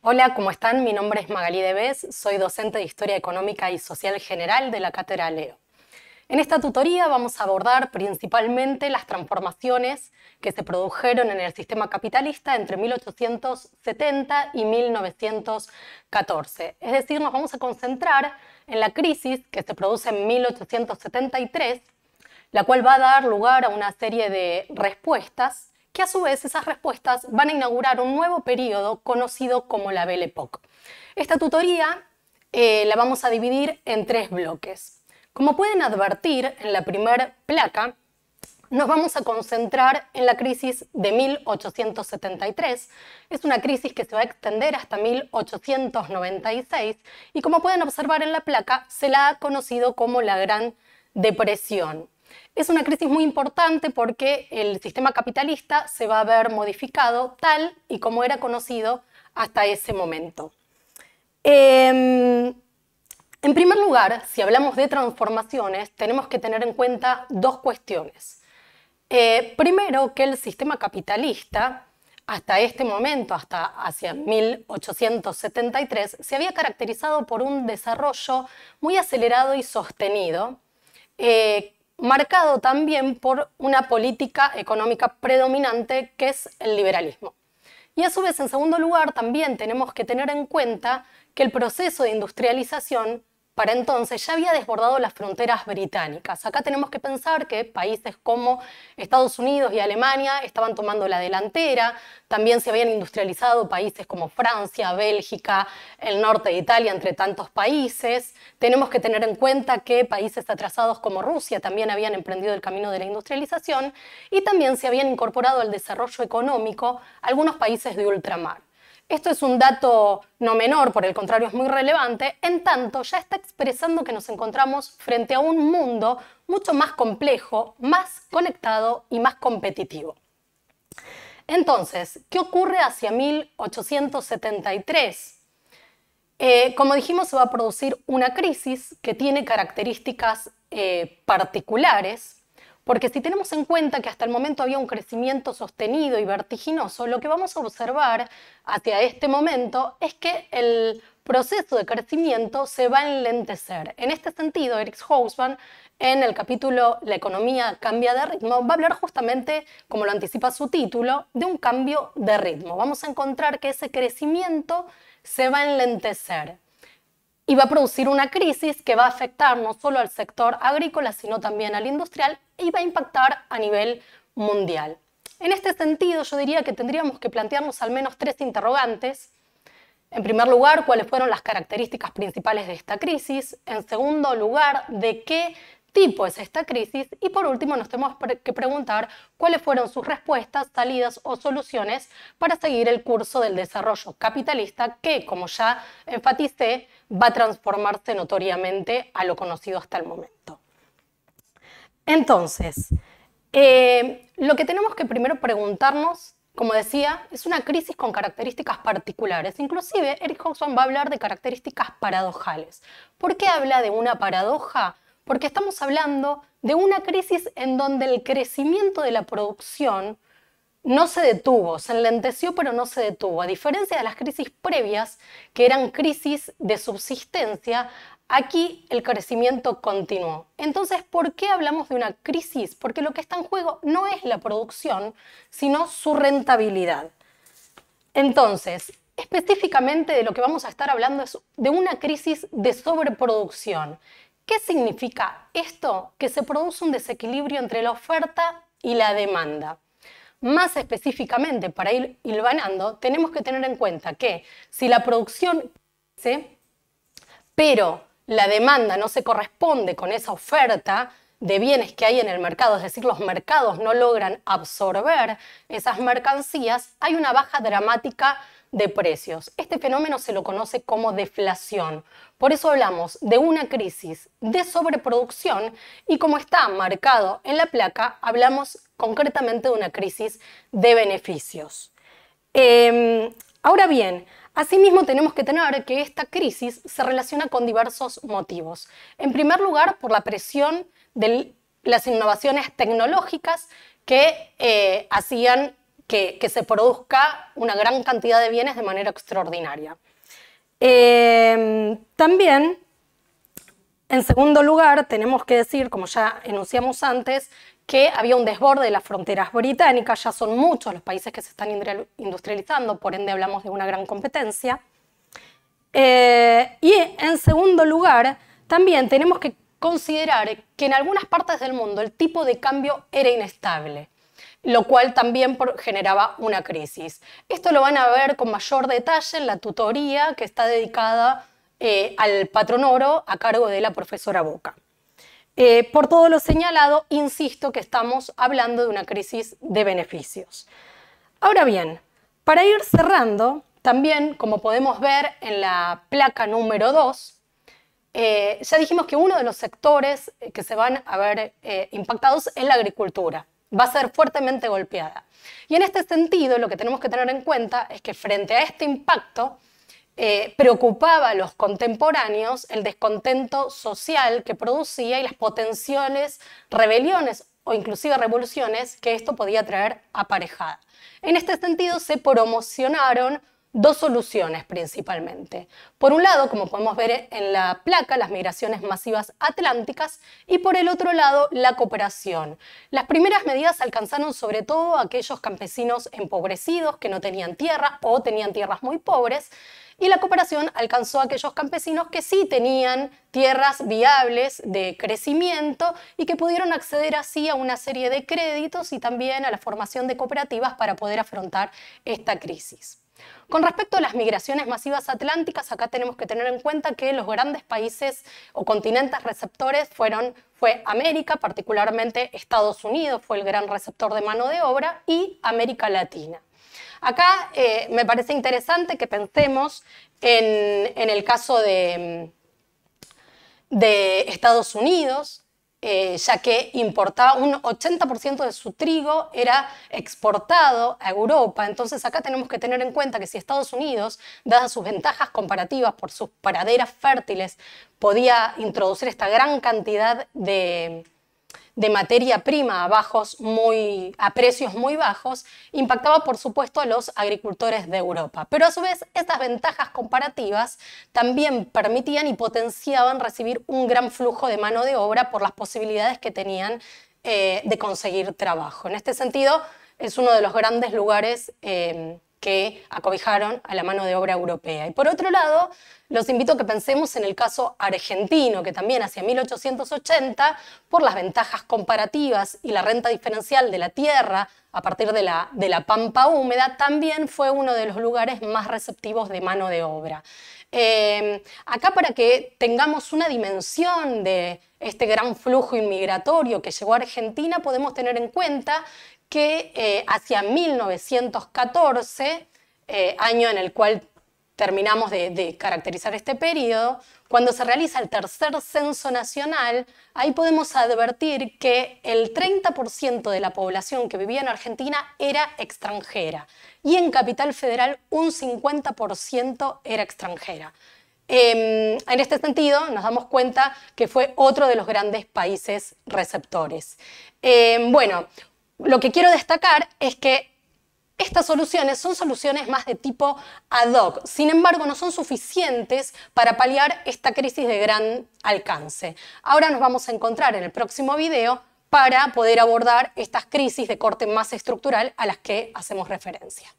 Hola, ¿cómo están? Mi nombre es Magalí Debes, soy docente de Historia Económica y Social General de la Cátedra Leo. En esta tutoría vamos a abordar principalmente las transformaciones que se produjeron en el sistema capitalista entre 1870 y 1914. Es decir, nos vamos a concentrar en la crisis que se produce en 1873, la cual va a dar lugar a una serie de respuestas que a su vez esas respuestas van a inaugurar un nuevo periodo conocido como la Belle Époque. Esta tutoría eh, la vamos a dividir en tres bloques. Como pueden advertir en la primera placa, nos vamos a concentrar en la crisis de 1873. Es una crisis que se va a extender hasta 1896 y como pueden observar en la placa, se la ha conocido como la Gran Depresión. Es una crisis muy importante porque el sistema capitalista se va a ver modificado tal y como era conocido hasta ese momento. Em, en primer lugar, si hablamos de transformaciones, tenemos que tener en cuenta dos cuestiones. Eh, primero, que el sistema capitalista, hasta este momento, hasta hacia 1873, se había caracterizado por un desarrollo muy acelerado y sostenido, eh, marcado también por una política económica predominante que es el liberalismo. Y a su vez, en segundo lugar, también tenemos que tener en cuenta que el proceso de industrialización para entonces ya había desbordado las fronteras británicas. Acá tenemos que pensar que países como Estados Unidos y Alemania estaban tomando la delantera, también se habían industrializado países como Francia, Bélgica, el norte de Italia, entre tantos países. Tenemos que tener en cuenta que países atrasados como Rusia también habían emprendido el camino de la industrialización y también se habían incorporado al desarrollo económico algunos países de ultramar. Esto es un dato no menor, por el contrario es muy relevante, en tanto ya está expresando que nos encontramos frente a un mundo mucho más complejo, más conectado y más competitivo. Entonces, ¿qué ocurre hacia 1873? Eh, como dijimos, se va a producir una crisis que tiene características eh, particulares porque si tenemos en cuenta que hasta el momento había un crecimiento sostenido y vertiginoso, lo que vamos a observar hacia este momento es que el proceso de crecimiento se va a enlentecer. En este sentido, Eric Hausmann, en el capítulo La economía cambia de ritmo, va a hablar justamente, como lo anticipa su título, de un cambio de ritmo. Vamos a encontrar que ese crecimiento se va a enlentecer y va a producir una crisis que va a afectar no solo al sector agrícola, sino también al industrial y va a impactar a nivel mundial. En este sentido, yo diría que tendríamos que plantearnos al menos tres interrogantes. En primer lugar, cuáles fueron las características principales de esta crisis. En segundo lugar, de qué tipo es esta crisis y por último nos tenemos que preguntar cuáles fueron sus respuestas, salidas o soluciones para seguir el curso del desarrollo capitalista que, como ya enfaticé, va a transformarse notoriamente a lo conocido hasta el momento. Entonces, eh, lo que tenemos que primero preguntarnos como decía, es una crisis con características particulares. Inclusive, Eric Hobson va a hablar de características paradojales. ¿Por qué habla de una paradoja? porque estamos hablando de una crisis en donde el crecimiento de la producción no se detuvo, se enlenteció pero no se detuvo, a diferencia de las crisis previas, que eran crisis de subsistencia, aquí el crecimiento continuó. Entonces, ¿por qué hablamos de una crisis? Porque lo que está en juego no es la producción, sino su rentabilidad. Entonces, específicamente de lo que vamos a estar hablando es de una crisis de sobreproducción. ¿Qué significa esto? Que se produce un desequilibrio entre la oferta y la demanda. Más específicamente, para ir hilvanando, tenemos que tener en cuenta que si la producción pero la demanda no se corresponde con esa oferta de bienes que hay en el mercado, es decir, los mercados no logran absorber esas mercancías, hay una baja dramática de precios. Este fenómeno se lo conoce como deflación. Por eso hablamos de una crisis de sobreproducción y como está marcado en la placa, hablamos concretamente de una crisis de beneficios. Em, ahora bien, Asimismo, tenemos que tener que esta crisis se relaciona con diversos motivos. En primer lugar, por la presión de las innovaciones tecnológicas que eh, hacían que, se produzca una gran cantidad de bienes de manera extraordinaria. Eh, también, en segundo lugar, tenemos que decir, como ya enunciamos antes, que había un desborde de las fronteras británicas, ya son muchos los países que se están industrializando, por ende hablamos de una gran competencia. Eh, y en segundo lugar, también tenemos que considerar que en algunas partes del mundo el tipo de cambio era inestable lo cual también generaba una crisis. Esto lo van a ver con mayor detalle en la tutoría que está dedicada eh, al patrón oro a cargo de la profesora Boca. Eh, por todo lo señalado, insisto que estamos hablando de una crisis de beneficios. Ahora bien, para ir cerrando, también como podemos ver en la placa número 2, eh, ya dijimos que uno de los sectores que se van a ver impactados es la agricultura va a ser fuertemente golpeada. Y en este sentido, lo que tenemos que tener en cuenta es que frente a este impacto, eh, preocupaba a los contemporáneos el descontento social que producía y las potenciales rebeliones o inclusive revoluciones que esto podía traer aparejada. En este sentido, se promocionaron dos soluciones principalmente. Por un lado, como podemos ver en la placa, las migraciones masivas atlánticas y por el otro lado, la cooperación. Las primeras medidas alcanzaron sobre todo a aquellos campesinos empobrecidos que no tenían tierra o tenían tierras muy pobres y la cooperación alcanzó a aquellos campesinos que sí tenían tierras viables de crecimiento y que pudieron acceder así a una serie de créditos y también a la formación de cooperativas para poder afrontar esta crisis. Con respecto a las migraciones masivas atlánticas, acá tenemos que tener en cuenta que los grandes países o continentes receptores fueron fue América, particularmente Estados Unidos fue el gran receptor de mano de obra, y América Latina. Acá eh, me parece interesante que pensemos en, el caso de Estados Unidos, eh, ya que importaba un 80% de su trigo era exportado a Europa. Entonces acá tenemos que tener en cuenta que si Estados Unidos, dadas sus ventajas comparativas por sus paraderas fértiles, podía introducir esta gran cantidad de, de materia prima a, bajos muy, a precios muy bajos, impactaba por supuesto a los agricultores de Europa. Pero a su vez, estas ventajas comparativas también permitían y potenciaban recibir un gran flujo de mano de obra por las posibilidades que tenían eh, de conseguir trabajo. En este sentido, es uno de los grandes lugares eh, que acobijaron a la mano de obra europea. Y por otro lado, los invito a que pensemos en el caso argentino, que también hacia 1880, por las ventajas comparativas y la renta diferencial de la tierra a partir de la, de la pampa húmeda, también fue uno de los lugares más receptivos de mano de obra. Eh, acá para que tengamos una dimensión de este gran flujo inmigratorio que llegó a Argentina, podemos tener en cuenta que eh, hacia 1914, eh, año en el cual terminamos de, caracterizar este periodo, cuando se realiza el tercer censo nacional, ahí podemos advertir que el 30% de la población que vivía en Argentina era extranjera y en Capital Federal un 50% era extranjera. Em, en este sentido, nos damos cuenta que fue otro de los grandes países receptores. Em, bueno, lo que quiero destacar es que estas soluciones son soluciones más de tipo ad hoc, sin embargo no son suficientes para paliar esta crisis de gran alcance. Ahora nos vamos a encontrar en el próximo video para poder abordar estas crisis de corte más estructural a las que hacemos referencia.